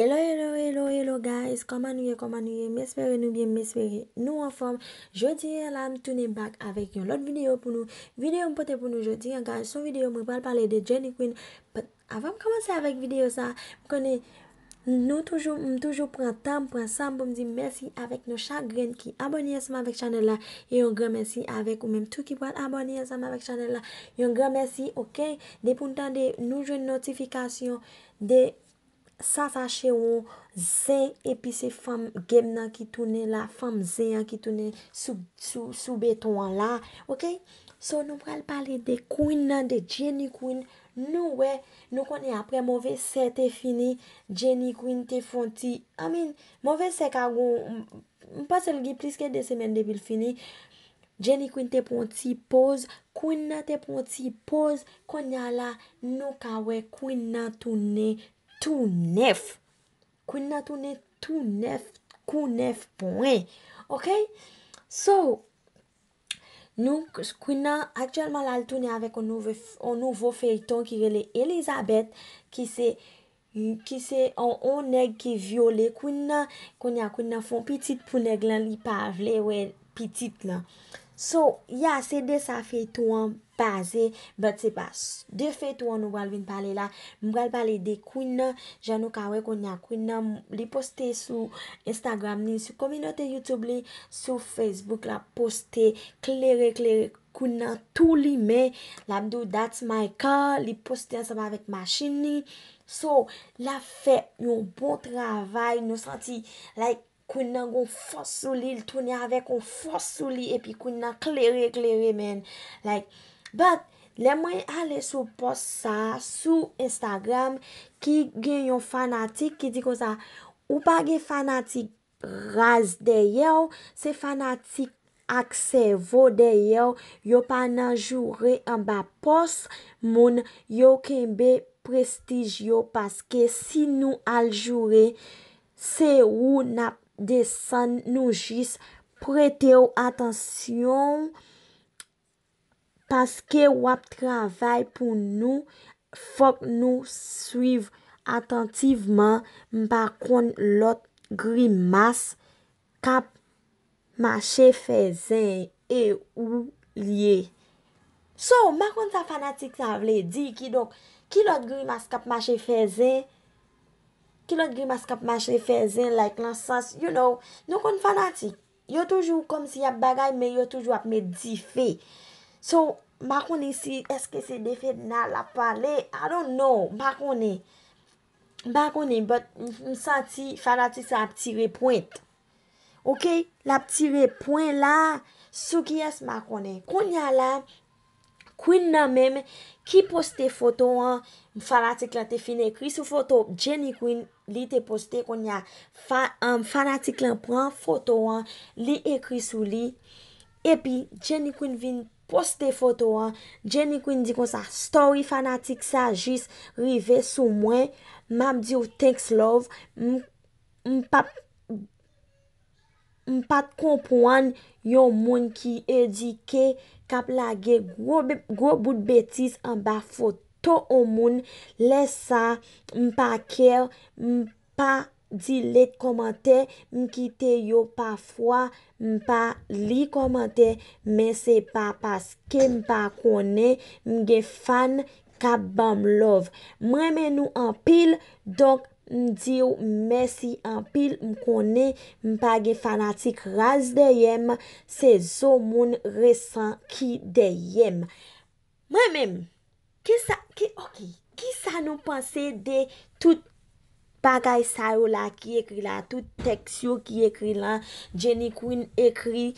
Hello, hello, hello, hello guys Koman nou ye, koman nou ye Mespere nou, mespere nou Nou an form Je diri la m toune bak Avèk yon lot videyo pou nou Videyo m pote pou nou Je diri an gaj Son videyo m pral pale de Jenny Quinn Avèm komanse avèk videyo sa M konè Nou toujou M toujou pran tam Pran sam pou m di Mersi avèk nou Chakren ki abonye Sama vèk chanel la Yon gran mersi avèk Ou mèm tou ki pran Abonye sama vèk chanel la Yon gran mersi Ok Depoun tan de Nou jwen notifikasyon De San sa che ou zè epi se fam gem nan ki tounen la. Fam zè yan ki tounen sou beton la. Ok? So nou pral pale de kouin nan, de jeni kouin. Nou we, nou konen apre. Mou ve se te fini. Jeni kouin te fonti. Amin. Mou ve se ka ou. Mpa selgi plis ke de semen debil fini. Jeni kouin te ponti poz. Kouin nan te ponti poz. Kon ya la nou ka we kouin nan tounen. Tou nef. Kou na tou nef pou nef pou mwen. Ok? So, nou kou na aktyalman la tou ne avèk ou nouvo feyton ki rele Elizabeth. Ki se, ki se, ou neg ki viole. Kou na, kou na, kou na fon pitit pou neg lan li pavle. Ou e pitit lan. So, ya, se de sa feyton an. Paze, but se pas. De fet ou an nou gwal vin pale la, mwal pale de kwen nan, jan nou kawè kwen nan, kwen nan li poste sou Instagram ni, sou kominote YouTube li, sou Facebook la, poste klerè klerè kwen nan, tou li men. Labdou, that's my car, li poste an seman vek masin ni. So, la fe, yon bon travay, nou santi, like, kwen nan gon fos sou li, l touni avek, kon fos sou li, epi kwen nan klerè klerè men, like... But, lemwe ale sou post sa sou Instagram ki gen yon fanatik ki di kon sa, ou pa gen fanatik raz deye ou, se fanatik akse vo deye ou, yo pa nan jure an ba post, moun yo kenbe prestij yo, paske si nou al jure, se ou nap desen nou jis prete ou atensyon, Paske wap travay pou nou, fok nou suiv atantiveman mba kon lot gri mas kap mache fezen e ou liye. So, mba kon sa fanatik sa vle di ki do, ki lot gri mas kap mache fezen, ki lot gri mas kap mache fezen, like nan sas, you know, nou kon fanatik, yo toujou kom si ap bagay, men yo toujou ap medifey. So, makone si eske se defen na la pale? I don't know. Makone. Makone, but msanti fanatik sa ap tire point. Ok? La ap tire point la, sou kyes makone. Konya la, kwen nan men, ki poste foto an, m fanatik lan te fin ekri sou foto, jenny kwen li te poste konya, m fanatik lan pran foto an, li ekri sou li, epi jenny kwen vin ekri, Poste foto an, jenikwen di kon sa story fanatik sa jis rive sou mwen, mam di ou thanks love, mpap kompon yon moun ki edike, kap lage, gwo bout betis an ba foto yon moun, lesa, mpap ker, mpap... di let komante, m ki te yo pafwa, m pa li komante, men se pa paske m pa kone m ge fan kabam love, m remen nou an pil, donk m diyo m mesi an pil, m kone m pa ge fanatik raz deyem, se zo moun resan ki deyem m remen ki sa, ki, ok ki sa nou panse de tout bagay sa yo la ki ekri la, tout teksyo ki ekri la, Jenny Quinn ekri,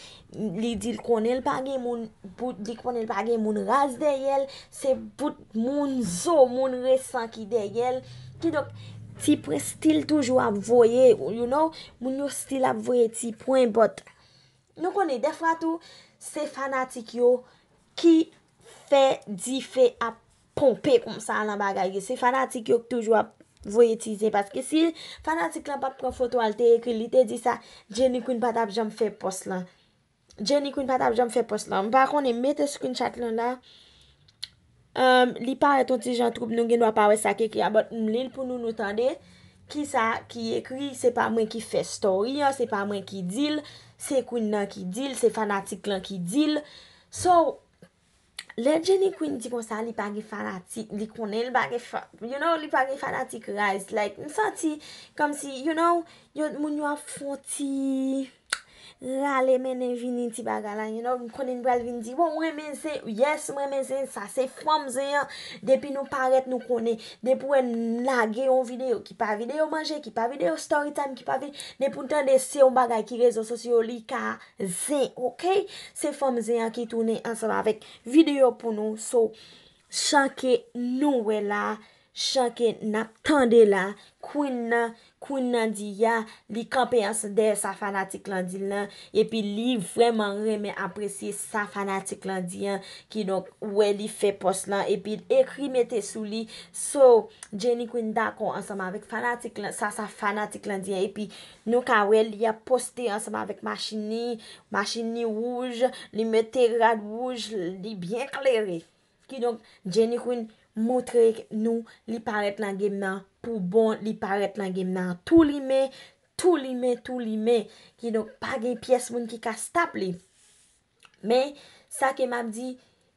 li dik konel page, moun rase deyel, se bout moun zo, moun resan ki deyel, ki dok ti prestil toujwa voye, you know, moun yo stil ap voye ti pwen bot. Nou koni defra tou, se fanatik yo ki fe di fe ap pompe kom sa lan bagay ge, se fanatik yo toujwa ap Voy etize, paske si fanatik lan pap pran foto al te ekri, li te di sa, Djeni kwen patap jom fe pos lan. Djeni kwen patap jom fe pos lan. Bakon, ne metes kwen chat lan la, um, Li pare ton ti jan troub, nou gen wap awe sa keke, Abot mlin pou nou nou tande, Ki sa, ki ekri, se pa mwen ki fe story, Se pa mwen ki dil, se kwen nan ki dil, se fanatik lan ki dil. So, Le geni kwen di konsa li pagi fanatik, li konel bagi fanatik, you know, li pagi fanatik, guys, like, msati, kom si, you know, yon moun yon foti... Lale mene vininti baga la, yon nou konen bral vin di, wou bon, mwen mense, yes mwen mense, sa se fwam zeyan, depi nou paret nou konen, depi mwen nage yon video, ki pa video manje, ki pa video story time, ki pa video, depi mwen tende se yon bagay ki rezo sosyo li, ka zey, ok? Se fwam zeyan ki toune ansama vek video pou nou, so, chanke nou we la, chanke nap tende la, kwen na... koun nan di ya, li kompeyans de sa fanatik lan di lan, epi li vwèman reme apresye sa fanatik lan di yan, ki donk wè li fè post lan, epi ekri metè sou li, sou Jenny Quinn dako ansama avèk fanatik lan, sa sa fanatik lan di yan, epi nou ka wè li apostè ansama avèk machini, machini wouj, li metè rad wouj, li biyan klerè, ki donk Jenny Quinn moutre nou li paret lan gem nan, pou bon li paret nan gem nan tout li me, tout li me, tout li me, ki nou pagey piyes moun ki ka stap li. Me, sa ke m ap di,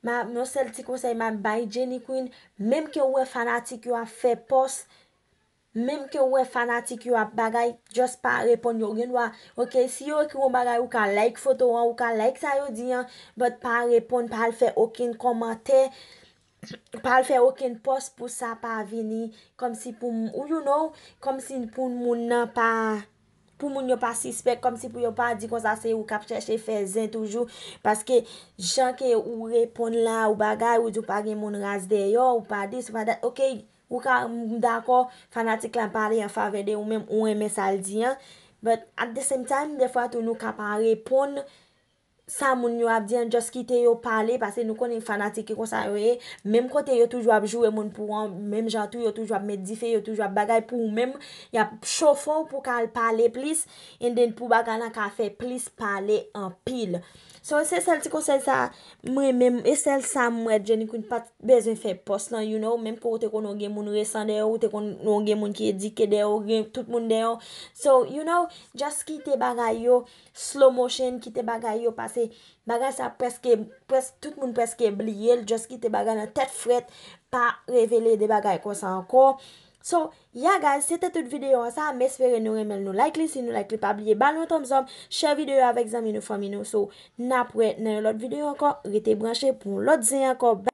m yo sel ti konsey m ap bayi jeni kwen, mem ke wè e fanatik yo ap fe pos, mem ke wè e fanatik yo ap bagay, just pa repon yo genwa, ok, si yo ek yon bagay, w ka like fotowan, w ka like sa yo diyan, but pa repon, pa al fe okin komantey, Pal fe oken pos pou sa pa avini Kom si pou, you know, kom si pou moun nan pa Pou moun yo pa suspect, kom si pou yo pa di kon sa se Ou kap cheche fe zin toujou Paske jan ke ou repon la ou bagay Ou di ou pa gen moun raz deyo ou pa dis Ou pa de, ok, ou ka mou dako Fanatik lan pari an fa vede ou men ou eme sal di But at the same time, defwa tou nou ka pa repon sa moun yo ap diyan just ki te yo pale pase nou konen fanatik ki konsa yo e mem kote yo toujwa ap jowe moun pou an mem jan tou yo toujwa ap medife yo toujwa ap bagay pou mèm, yo ap chofo pou kal pale plis, en den pou bagay nan ka fe plis pale an pil. So, ese sel ti konsel sa mwen mèm, ese sel sa mwen jenikoun pat bezwen fe post nan, you know, mem pou ou te konon gen moun resan deyo, ou te konon gen moun ki edike deyo gen tout moun deyo. So, you know just ki te bagay yo slow motion, ki te bagay yo pase Se bagay sa preske, preske, tout moun preske bliye L jos ki te bagay nan tet fret Pa revele de bagay kon sa ankon So, ya guys, se te tout videyo an sa Mespere nou remel nou like li Si nou like li pa bliye, ba nou tomzom Che videyo avek zami nou fami nou So, napwet, nan lot videyo ankon Rite brancher pou lot zi ankon